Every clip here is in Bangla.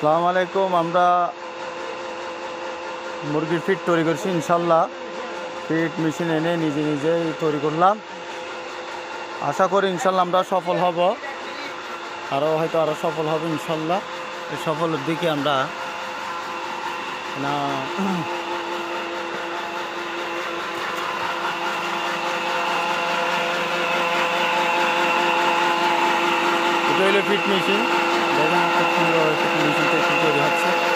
সালাম আলাইকুম আমরা মুরগির ফিট তৈরি করছি ইনশাল্লাহ ফিট মেশিন এনে নিজে নিজেই তৈরি করলাম আশা করি ইনশাল্লাহ আমরা সফল হব আরও হয়তো আরও সফল হবে ইনশাল্লাহ এই সফলের দিকে আমরা না ফিট মেশিন 百分之二十七点七九六八七。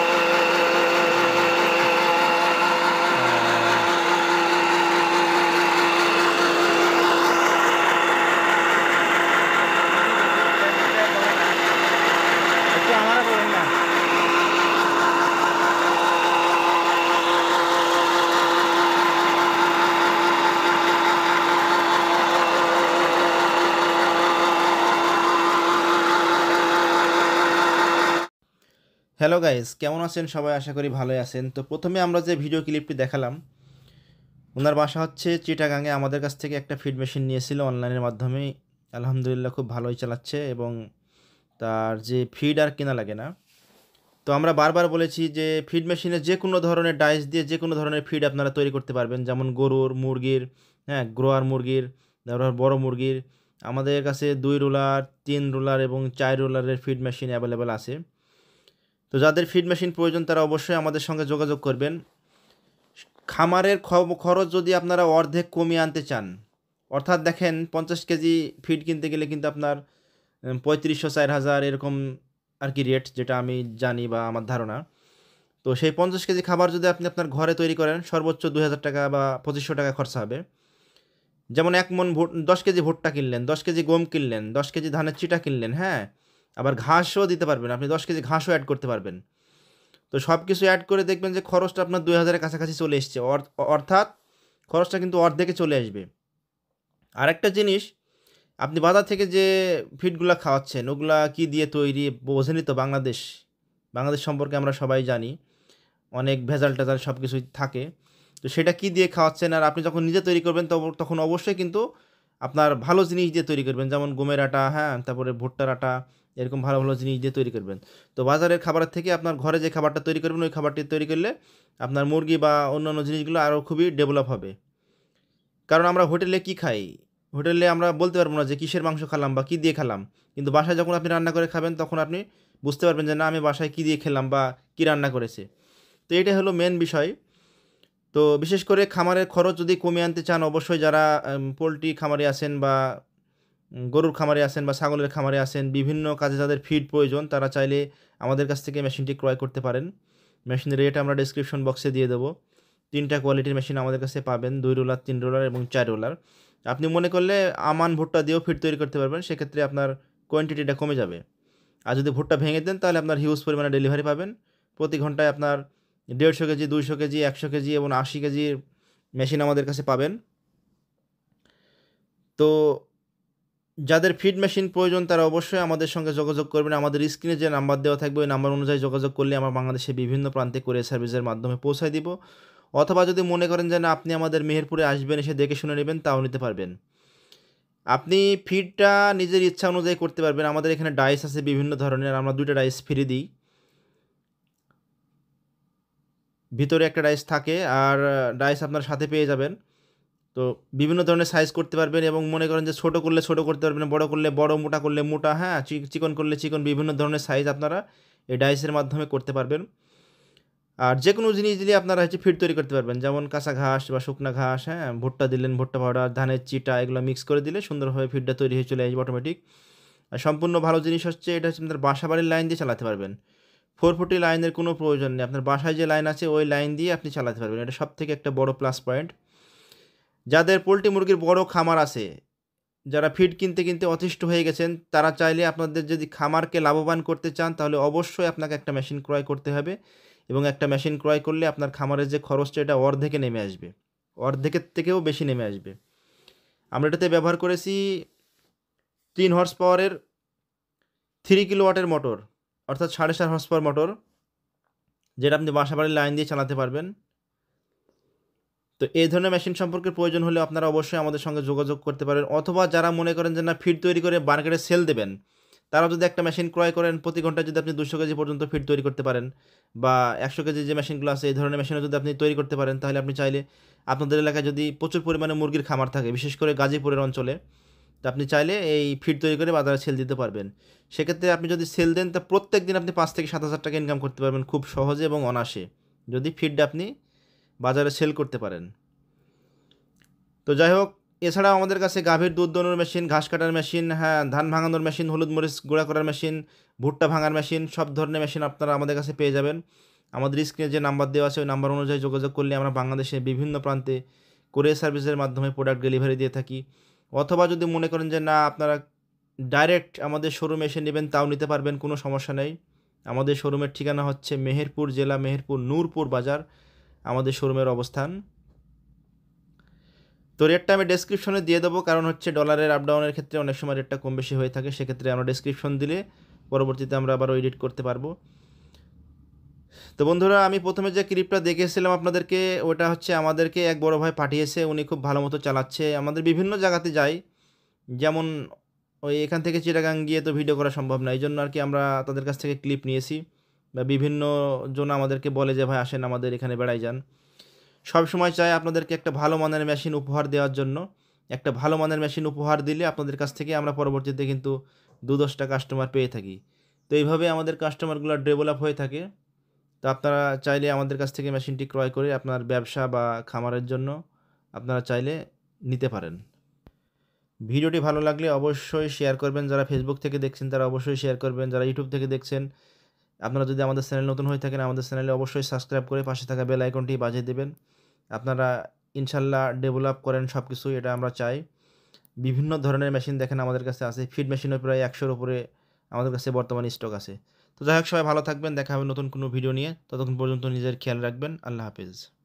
হ্যালো গাইজ কেমন আছেন সবাই আশা করি ভালোই আছেন তো প্রথমে আমরা যে ভিডিও ক্লিপটি দেখালাম ওনার বাসা হচ্ছে চিটাগাঙে আমাদের কাছ থেকে একটা ফিড মেশিন নিয়েছিল অনলাইনের মাধ্যমে আলহামদুলিল্লাহ খুব ভালোই চালাচ্ছে এবং তার যে ফিড আর কেনা লাগে না তো আমরা বারবার বলেছি যে ফিড মেশিনে যে কোনো ধরনের ডাইস দিয়ে যে কোনো ধরনের ফিড আপনারা তৈরি করতে পারবেন যেমন গরুর মুরগির হ্যাঁ গ্রোয়ার মুরগির তারপর বড় মুরগির আমাদের কাছে দুই রোলার তিন রোলার এবং চার রোলারের ফিড মেশিন অ্যাভেলেবেল আছে তো যাদের ফিড মেশিন প্রয়োজন তারা অবশ্যই আমাদের সঙ্গে যোগাযোগ করবেন খামারের খরচ যদি আপনারা অর্ধেক কমিয়ে আনতে চান অর্থাৎ দেখেন পঞ্চাশ কেজি ফিড কিনতে গেলে কিন্তু আপনার পঁয়ত্রিশশো চার হাজার এরকম আর কি রেট যেটা আমি জানি বা আমার ধারণা তো সেই পঞ্চাশ কেজি খাবার যদি আপনি আপনার ঘরে তৈরি করেন সর্বোচ্চ দু হাজার টাকা বা পঁচিশশো টাকা খরচা হবে যেমন এক মন ভোট দশ কেজি ভুট্টা কিনলেন দশ কেজি গম কিনলেন দশ কেজি ধানের চিটা কিনলেন হ্যাঁ আবার ঘাসও দিতে পারবেন আপনি দশ কেজি ঘাসও অ্যাড করতে পারবেন তো সব কিছু অ্যাড করে দেখবেন যে খরচটা আপনার দুই হাজারের কাছাকাছি চলে এসছে অর্থাৎ খরচটা কিন্তু অর্ধেকে চলে আসবে আরেকটা জিনিস আপনি বাজার থেকে যে ফিডগুলো খাওয়াচ্ছেন ওগুলা কি দিয়ে তৈরি বোঝেনি তো বাংলাদেশ বাংলাদেশ সম্পর্কে আমরা সবাই জানি অনেক ভেজাল টেজাল সব কিছুই থাকে তো সেটা কি দিয়ে খাওয়াচ্ছেন আর আপনি যখন নিজে তৈরি করবেন তখন অবশ্যই কিন্তু আপনার ভালো জিনিস দিয়ে তৈরি করবেন যেমন গমের আটা হ্যাঁ তারপরে ভুট্টার আটা এরকম ভালো ভালো জিনিস দিয়ে তৈরি করবেন তো বাজারের খাবারের থেকে আপনার ঘরে যে খাবারটা তৈরি করবেন ওই খাবারটি তৈরি করলে আপনার মুরগি বা অন্যান্য জিনিসগুলো আরও খুবই ডেভেলপ হবে কারণ আমরা হোটেলে কি খাই হোটেলে আমরা বলতে পারবো না যে কিসের মাংস খেলাম বা কী দিয়ে খেলাম কিন্তু বাসায় যখন আপনি রান্না করে খাবেন তখন আপনি বুঝতে পারবেন যে না আমি বাসায় কী দিয়ে খেলাম বা কী রান্না করেছে তো এটাই হলো মেন বিষয় তো বিশেষ করে খামারের খরচ যদি কমিয়ে আনতে চান অবশ্যই যারা পোলট্রি খামারে আছেন বা গরুর খামারে আসেন বা ছাগলের খামারে আসেন বিভিন্ন কাজে যাদের ফিড প্রয়োজন তারা চাইলে আমাদের কাছ থেকে মেশিনটি ক্রয় করতে পারেন মেশিনের রেট আমরা ডিসক্রিপশন বক্সে দিয়ে দেবো তিনটা কোয়ালিটির মেশিন আমাদের কাছে পাবেন দুই রোলার তিন রোলার এবং চার রোলার আপনি মনে করলে আমান ভুট্টা দিয়েও ফিড তৈরি করতে পারবেন সেক্ষেত্রে আপনার কোয়ান্টিটিটা কমে যাবে আর যদি ভুট্টা ভেঙে দেন তাহলে আপনার হিউজ পরিমাণে ডেলিভারি পাবেন প্রতি ঘন্টায় আপনার দেড়শো কেজি দুইশো কেজি একশো কেজি এবং আশি কেজির মেশিন আমাদের কাছে পাবেন তো যাদের ফিড মেশিন প্রয়োজন তারা অবশ্যই আমাদের সঙ্গে যোগাযোগ করবেন আমাদের স্ক্রিনে যে নাম্বার দেওয়া থাকবে ওই নাম্বার অনুযায়ী যোগাযোগ করলে আমরা বাংলাদেশের বিভিন্ন প্রান্তে কোরিয়ার সার্ভিসের মাধ্যমে পৌঁছায় দিব অথবা যদি মনে করেন যে না আপনি আমাদের মেহেরপুরে আসবেন এসে দেখে শুনে নেবেন তাও নিতে পারবেন আপনি ফিডটা নিজের ইচ্ছা অনুযায়ী করতে পারবেন আমাদের এখানে ডাইস আছে বিভিন্ন ধরনের আমরা দুইটা ডাইস ফ্রি দিই ভিতরে একটা ডাইস থাকে আর ডাইস আপনার সাথে পেয়ে যাবেন তো বিভিন্ন ধরনের সাইজ করতে পারবেন এবং মনে করেন যে ছোটো করলে ছোটো করতে পারবেন বড় করলে বড় মোটা করলে মোটা হ্যাঁ চিকন করলে চিকন বিভিন্ন ধরনের সাইজ আপনারা এই ডাইসের মাধ্যমে করতে পারবেন আর যে কোনো জিনিস দিলে আপনারা হচ্ছে ফিড তৈরি করতে পারবেন যেমন কাঁচা ঘাস বা শুকনা ঘাস হ্যাঁ ভুট্টা দিলেন ভুট্টা পাউডার ধানের চিটা এগুলো মিক্স করে দিলে সুন্দরভাবে ফিডটা তৈরি হয়ে চলে আসবে অটোমেটিক আর সম্পূর্ণ ভালো জিনিস হচ্ছে এটা হচ্ছে আপনার বাসা বাড়ির লাইন দিয়ে চালাতে পারবেন ফোর ফোর্টি লাইনের কোনো প্রয়োজন নেই আপনার বাসায় যে লাইন আছে ওই লাইন দিয়ে আপনি চালাতে পারবেন এটা সব থেকে একটা বড় প্লাস পয়েন্ট যাদের পোলট্রি মুরগির বড় খামার আছে যারা ফিড কিনতে কিনতে অতিষ্ঠ হয়ে গেছেন তারা চাইলে আপনাদের যদি খামারকে লাভবান করতে চান তাহলে অবশ্যই আপনাকে একটা মেশিন ক্রয় করতে হবে এবং একটা মেশিন ক্রয় করলে আপনার খামারের যে খরচটা এটা অর্ধেকে নেমে আসবে অর্ধেকের থেকেও বেশি নেমে আসবে আমরা এটাতে ব্যবহার করেছি তিন হর্স পাওয়ারের থ্রি কিলোওয়াটের মোটর অর্থাৎ সাড়ে চার হর্স পাওয়ার মোটর যেটা আপনি বাসাবাড়ির লাইন দিয়ে চালাতে পারবেন তো এই ধরনের মেশিন সম্পর্কে প্রয়োজন হলে আপনারা অবশ্যই আমাদের সঙ্গে যোগাযোগ করতে পারেন অথবা যারা মনে করেন যে না ফিড তৈরি করে মার্কেটে সেল দেবেন তারা যদি একটা মেশিন ক্রয় করেন প্রতি ঘন্টায় যদি আপনি দুশো কেজি পর্যন্ত ফিড তৈরি করতে পারেন বা একশো কেজি যে মেশিনগুলো আছে এই ধরনের মেশিনও যদি আপনি তৈরি করতে পারেন তাহলে আপনি চাইলে আপনাদের এলাকায় যদি প্রচুর পরিমাণে মুরগির খামার থাকে বিশেষ করে গাজীপুরের অঞ্চলে তো আপনি চাইলে এই ফিড তৈরি করে বাজারে সেল দিতে পারবেন সেক্ষেত্রে আপনি যদি সেল দেন তা প্রত্যেক দিন আপনি পাঁচ থেকে সাত হাজার টাকা ইনকাম করতে পারবেন খুব সহজে এবং অনাসে যদি ফিডটা আপনি বাজারে সেল করতে পারেন তো যাই হোক এছাড়াও আমাদের কাছে গাভীর দুধ দনুর মেশিন ঘাস কাটার মেশিন হ্যাঁ ধান ভাঙানোর মেশিন হলুদ মরিচ গুঁড়া করার মেশিন ভুট্টা ভাঙার মেশিন সব ধরনের মেশিন আপনারা আমাদের কাছে পেয়ে যাবেন আমাদের স্ক্রিনে যে নাম্বার দেওয়া আছে ওই নাম্বার অনুযায়ী যোগাযোগ করলে আমরা বাংলাদেশে বিভিন্ন প্রান্তে কোরিয়ার সার্ভিসের মাধ্যমে প্রোডাক্ট ডেলিভারি দিয়ে থাকি অথবা যদি মনে করেন যে না আপনারা ডাইরেক্ট আমাদের শোরুমে এসে নেবেন তাও নিতে পারবেন কোনো সমস্যা নেই আমাদের শোরুমের ঠিকানা হচ্ছে মেহেরপুর জেলা মেহেরপুর নূরপুর বাজার আমাদের শোরুমের অবস্থান তো রেটটা আমি ডেসক্রিপশনে দিয়ে দেবো কারণ হচ্ছে ডলারের আপ ডাউনের ক্ষেত্রে অনেক সময় রেটটা কম বেশি হয়ে থাকে সেক্ষেত্রে আমরা ডেসক্রিপশন দিলে পরবর্তীতে আমরা আবারও এডিট করতে পারবো তো বন্ধুরা আমি প্রথমে যে ক্লিপটা দেখেছিলাম আপনাদেরকে ওটা হচ্ছে আমাদেরকে এক বড় ভাই পাঠিয়েছে উনি খুব ভালো মতো চালাচ্ছে আমাদের বিভিন্ন জায়গাতে যাই যেমন ওই এখান থেকে চিটাগাং গিয়ে তো ভিডিও করা সম্ভব না এই জন্য আর কি আমরা তাদের কাছ থেকে ক্লিপ নিয়েছি বা বিভিন্ন জন আমাদেরকে বলে যে ভাই আসেন আমাদের এখানে বেড়াই যান সব সময় চাই আপনাদেরকে একটা ভালো মানের মেশিন উপহার দেওয়ার জন্য একটা ভালো মানের মেশিন উপহার দিলে আপনাদের কাছ থেকে আমরা পরবর্তীতে কিন্তু দু দশটা কাস্টমার পেয়ে থাকি তো এইভাবে আমাদের কাস্টমারগুলো ডেভেলপ হয়ে থাকে তো আপনারা চাইলে আমাদের কাছ থেকে মেশিনটি ক্রয় করে আপনার ব্যবসা বা খামারের জন্য আপনারা চাইলে নিতে পারেন ভিডিওটি ভালো লাগলে অবশ্যই শেয়ার করবেন যারা ফেসবুক থেকে দেখছেন তারা অবশ্যই শেয়ার করবেন যারা ইউটিউব থেকে দেখছেন আপনারা যদি আমাদের চ্যানেল নতুন হয়ে থাকেন আমাদের চ্যানেলে অবশ্যই সাবস্ক্রাইব করে পাশে থাকা বেল আইকনটি বাজিয়ে দেবেন আপনারা ইনশাল্লাহ ডেভেলপ করেন সব কিছু এটা আমরা চাই বিভিন্ন ধরনের মেশিন দেখেন আমাদের কাছে আছে ফিড মেশিনও প্রায় একশোর উপরে আমাদের কাছে বর্তমান স্টক আছে তো যাই হোক সবাই ভালো থাকবেন দেখা হবে নতুন কোনো ভিডিও নিয়ে ততক্ষণ পর্যন্ত নিজের খেয়াল রাখবেন আল্লাহ হাফিজ